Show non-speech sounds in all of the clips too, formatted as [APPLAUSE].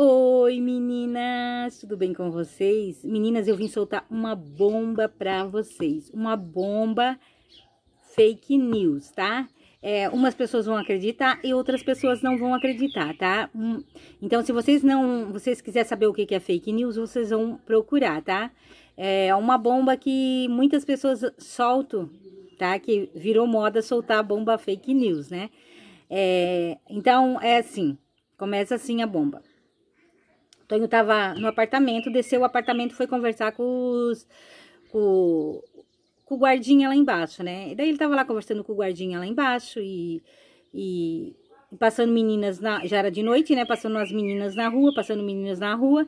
Oi meninas, tudo bem com vocês? Meninas, eu vim soltar uma bomba pra vocês, uma bomba fake news, tá? É, umas pessoas vão acreditar e outras pessoas não vão acreditar, tá? Hum, então, se vocês não, vocês quiserem saber o que é fake news, vocês vão procurar, tá? É uma bomba que muitas pessoas soltam, tá? Que virou moda soltar a bomba fake news, né? É, então, é assim, começa assim a bomba. Tonho estava no apartamento, desceu o apartamento, foi conversar com os... Com, com o guardinha lá embaixo, né? E daí ele estava lá conversando com o guardinha lá embaixo e... e passando meninas na... Já era de noite, né? Passando as meninas na rua, passando meninas na rua.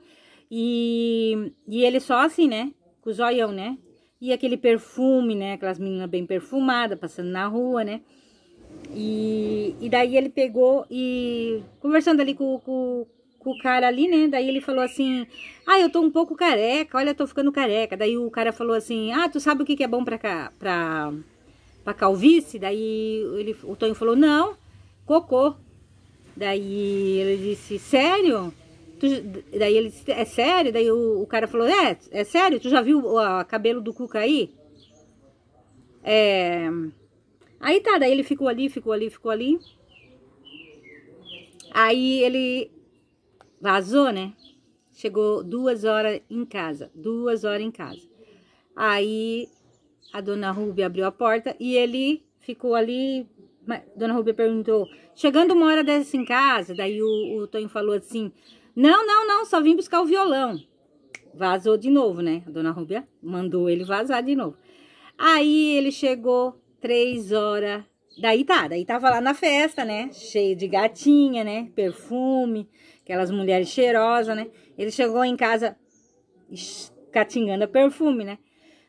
E, e ele só assim, né? Com o zoião, né? E aquele perfume, né? Aquelas meninas bem perfumadas, passando na rua, né? E, e daí ele pegou e... Conversando ali com, com com o cara ali, né? Daí ele falou assim: Ah, eu tô um pouco careca, olha, tô ficando careca. Daí o cara falou assim: Ah, tu sabe o que, que é bom pra, cá, pra, pra calvície? Daí ele, o Tonho falou: Não, cocô. Daí ele disse: Sério? Tu, daí ele disse: É sério? Daí o, o, cara falou: É, é sério? Tu já viu o, o cabelo do Cuca aí? É. Aí tá, daí ele ficou ali, ficou ali, ficou ali. Aí ele vazou, né? Chegou duas horas em casa, duas horas em casa. Aí a dona Rubia abriu a porta e ele ficou ali. Dona Rubia perguntou: chegando uma hora dessa em casa? Daí o, o Tonho falou assim: não, não, não, só vim buscar o violão. Vazou de novo, né? A dona Rubia mandou ele vazar de novo. Aí ele chegou três horas. Daí tá, daí tava lá na festa, né? Cheio de gatinha, né? Perfume aquelas mulheres cheirosas, né? Ele chegou em casa catingando perfume, né?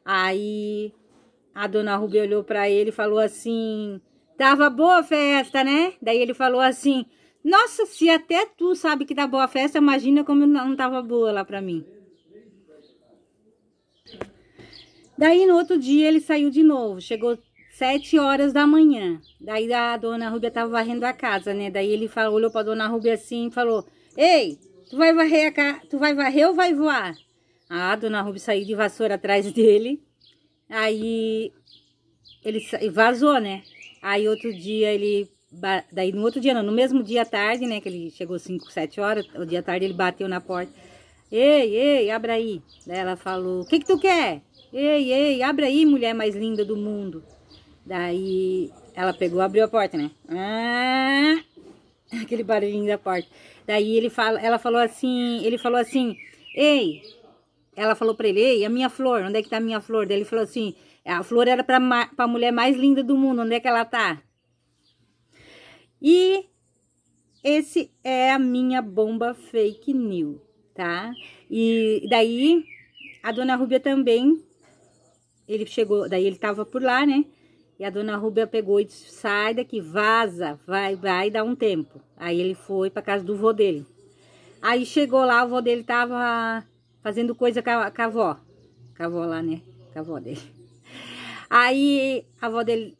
Aí a dona Ruby olhou para ele e falou assim: "Tava boa a festa, né?" Daí ele falou assim: "Nossa, se até tu sabe que tá boa a festa, imagina como não tava boa lá para mim." Daí no outro dia ele saiu de novo, chegou sete horas da manhã. Daí a dona Rubia tava varrendo a casa, né? Daí ele falou, olhou pra dona Rubia assim e falou: Ei, tu vai varrer a ca... tu vai varrer ou vai voar? A ah, dona Rubi saiu de vassoura atrás [LAUGHS] dele. Aí ele vazou, né? Aí outro dia ele daí no outro dia, não, no mesmo dia tarde, né, que ele chegou 5, 7 horas, o dia tarde ele bateu na porta. Ei, ei, abra aí. Daí ela falou: "O que que tu quer?" Ei, ei, abra aí, mulher mais linda do mundo. Daí ela pegou, abriu a porta, né? Ah! [LAUGHS] Aquele barulhinho da porta. Daí ele fala, ela falou assim, ele falou assim, ei, ela falou pra ele, ei, a minha flor, onde é que tá a minha flor? Daí ele falou assim, a flor era para a mulher mais linda do mundo, onde é que ela tá? E esse é a minha bomba fake news, tá? E daí a dona Rúbia também, ele chegou, daí ele tava por lá, né? E a dona Rúbia pegou e disse: sai daqui, vaza, vai, vai dar um tempo. Aí ele foi para casa do vô dele. Aí chegou lá, o vô dele tava fazendo coisa com a, com a avó. Com a avó lá, né? Com a avó dele. Aí a avó dele,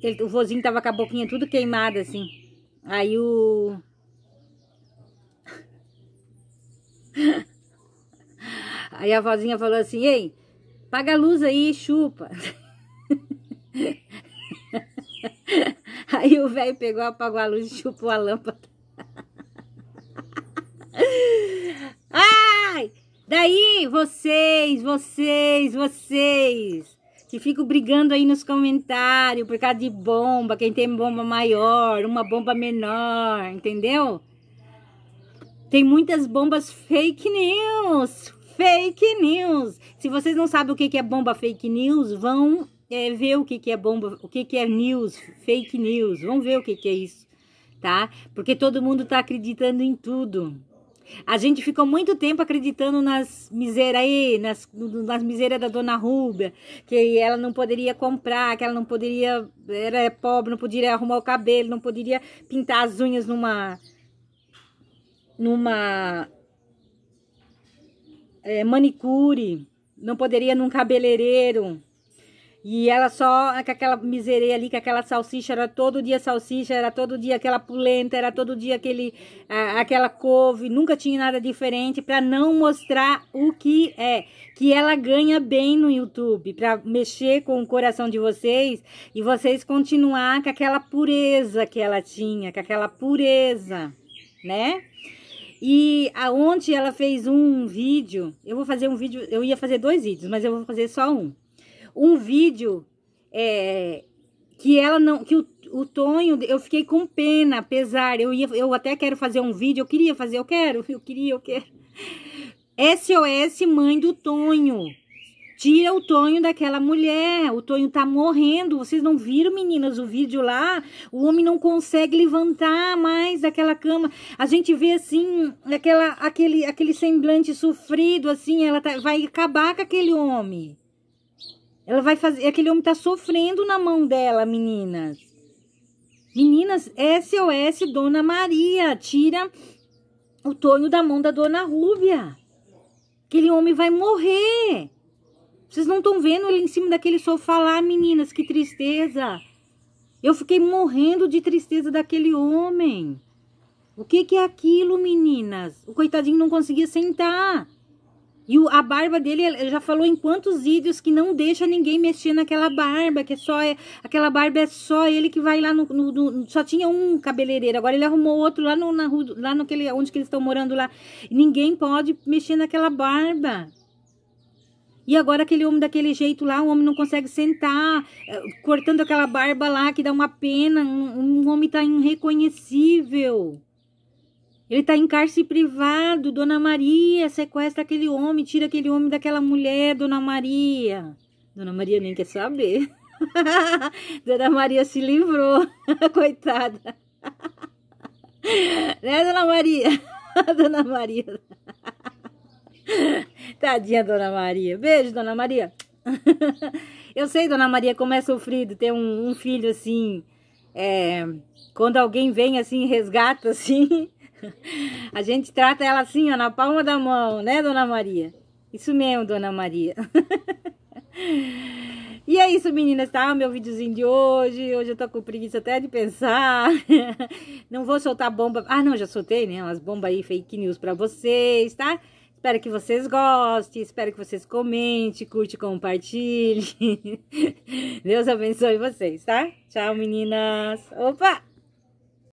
ele, o vozinho tava com a boquinha tudo queimada assim. Aí o. [LAUGHS] Aí a vozinha falou assim: ei, paga a luz aí e chupa. [LAUGHS] Aí o velho pegou, apagou a luz e chupou a lâmpada. Ai! Daí, vocês, vocês, vocês que ficam brigando aí nos comentários por causa de bomba, quem tem bomba maior, uma bomba menor, entendeu? Tem muitas bombas fake news, fake news. Se vocês não sabem o que é bomba fake news, vão é, ver o que, que é bomba, o que, que é news, fake news. Vamos ver o que, que é isso, tá? Porque todo mundo está acreditando em tudo. A gente ficou muito tempo acreditando nas misérias aí, nas, nas misérias da dona rubia que ela não poderia comprar, que ela não poderia, era pobre, não poderia arrumar o cabelo, não poderia pintar as unhas numa, numa é, manicure, não poderia num cabeleireiro. E ela só com aquela miseria ali, com aquela salsicha, era todo dia salsicha, era todo dia aquela polenta, era todo dia aquele, aquela couve, nunca tinha nada diferente para não mostrar o que é. Que ela ganha bem no YouTube, para mexer com o coração de vocês e vocês continuar com aquela pureza que ela tinha, com aquela pureza, né? E aonde ela fez um vídeo, eu vou fazer um vídeo, eu ia fazer dois vídeos, mas eu vou fazer só um um vídeo é, que ela não. que o, o Tonho, eu fiquei com pena, apesar. Eu, ia, eu até quero fazer um vídeo, eu queria fazer, eu quero, [LAUGHS] eu queria, eu quero. SOS, mãe do Tonho. Tira o Tonho daquela mulher. O Tonho tá morrendo. Vocês não viram, meninas, o vídeo lá? O homem não consegue levantar mais daquela cama. A gente vê assim, aquela, aquele, aquele semblante sofrido, assim. Ela tá, vai acabar com aquele homem. Ela vai fazer. Aquele homem tá sofrendo na mão dela, meninas. Meninas, SOS Dona Maria. Tira o torno da mão da Dona Rúbia. Aquele homem vai morrer. Vocês não estão vendo ele em cima daquele sofá lá, meninas? Que tristeza. Eu fiquei morrendo de tristeza daquele homem. O que, que é aquilo, meninas? O coitadinho não conseguia sentar. E o, a barba dele, ele já falou em quantos vídeos que não deixa ninguém mexer naquela barba, que é só é, aquela barba é só ele que vai lá no, no, no, só tinha um cabeleireiro, agora ele arrumou outro lá no na, lá naquele onde que eles estão morando lá. Ninguém pode mexer naquela barba. E agora aquele homem daquele jeito lá, o homem não consegue sentar, eh, cortando aquela barba lá que dá uma pena, um, um homem tá irreconhecível. Ele está em cárcere privado. Dona Maria sequestra aquele homem, tira aquele homem daquela mulher, Dona Maria. Dona Maria nem quer saber. [LAUGHS] Dona Maria se livrou, [LAUGHS] coitada. [LAUGHS] Né, Dona Maria? Dona Maria. Tadinha, Dona Maria. Beijo, Dona Maria. Eu sei, Dona Maria, como é sofrido ter um, um filho assim. É, quando alguém vem assim, resgata assim. [LAUGHS] A gente trata ela assim, ó, na palma da mão, né, Dona Maria? Isso mesmo, Dona Maria. [LAUGHS] E é isso, meninas, tá? Meu videozinho de hoje. Hoje eu tô com preguiça até de pensar. [LAUGHS] Não vou soltar bomba. Ah, não, já soltei, né? Umas bombas aí, fake news pra vocês, tá? Espero que vocês gostem, espero que vocês comentem, curte, compartilhem. Deus abençoe vocês, tá? Tchau, meninas. Opa!